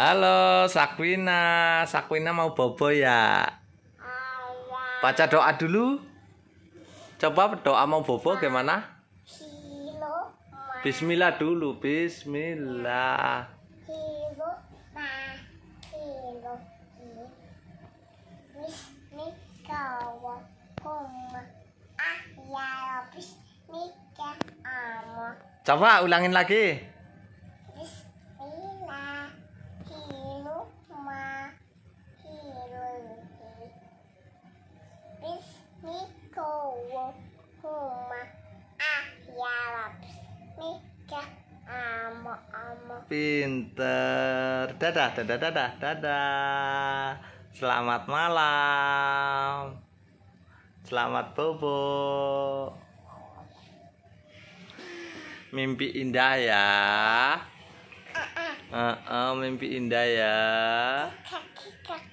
Halo, Sakwina. Sakwina mau bobo ya? Baca doa dulu. Coba doa mau bobo gimana? Bismillah dulu, bismillah. Ah, ya, Coba ulangin lagi. huma ayam, ah, ya amo amo pinter dadah dadah dadah dadah selamat malam selamat bobo mimpi indah ya uh -uh, uh -uh mimpi indah ya kaki, kaki.